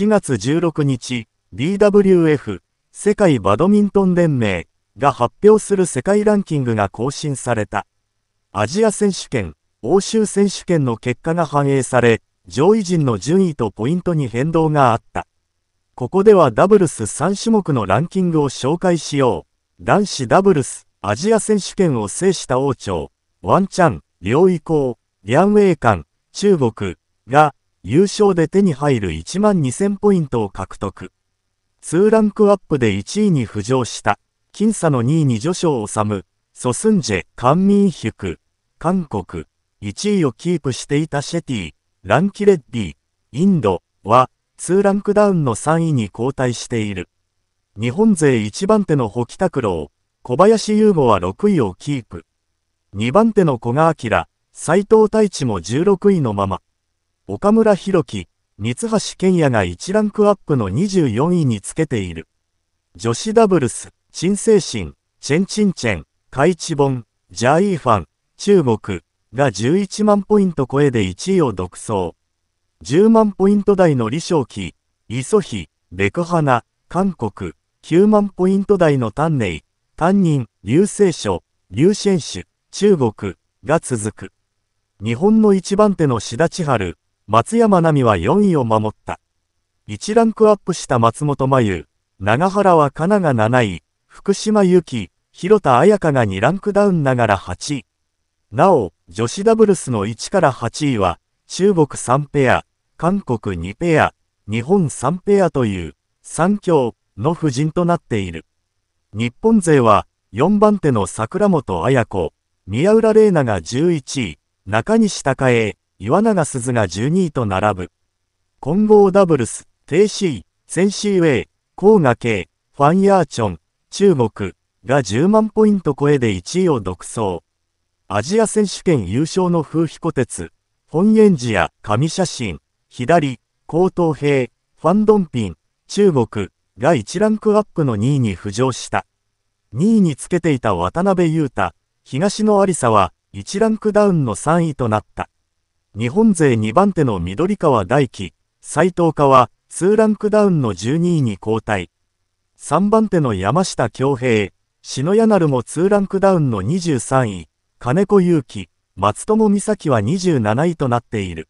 4月16日、BWF、世界バドミントン連盟が発表する世界ランキングが更新された。アジア選手権、欧州選手権の結果が反映され、上位陣の順位とポイントに変動があった。ここではダブルス3種目のランキングを紹介しよう。男子ダブルス、アジア選手権を制した王朝、ワンチャン、両移行、リャンウェイン、中国が優勝で手に入る1万2000ポイントを獲得。2ランクアップで1位に浮上した、僅差の2位に序章を収む、ソスンジェ、カンミンヒュク、韓国、1位をキープしていたシェティ、ランキレッディ、インドは、2ランクダウンの3位に後退している。日本勢1番手のホキタクロウ、小林優吾は6位をキープ。2番手の小賀明、斎藤太一も16位のまま。岡村博樹、三橋健也が1ランクアップの24位につけている。女子ダブルス、陳精心、チェンチンチェン、カイチボン、ジャーイーファン、中国が11万ポイント超えで1位を独走。10万ポイント台の李承輝、イソヒ、ベクハナ、韓国、9万ポイント台の丹寧、イ任、流星書、流シェンシュ、中国が続く。日本の一番手の志田千春、松山奈美は4位を守った。1ランクアップした松本真由、長原はか奈が7位、福島由紀、広田彩香が2ランクダウンながら8位。なお、女子ダブルスの1から8位は、中国3ペア、韓国2ペア、日本3ペアという、3強の布陣となっている。日本勢は、4番手の桜本彩子、宮浦玲奈が11位、中西高江、岩永鈴が12位と並ぶ。混合ダブルス、低 C、センシーウェイ、甲賀系、ファンヤーチョン、中国が10万ポイント超えで1位を独走。アジア選手権優勝の風飛虎鉄、本園寺や神写真、左、高等兵、ファンドンピン、中国が1ランクアップの2位に浮上した。2位につけていた渡辺裕太、東野有沙は1ランクダウンの3位となった。日本勢2番手の緑川大輝、斉藤家は2ランクダウンの12位に後退。3番手の山下恭平、篠谷成も2ランクダウンの23位、金子祐希、松友美咲は27位となっている。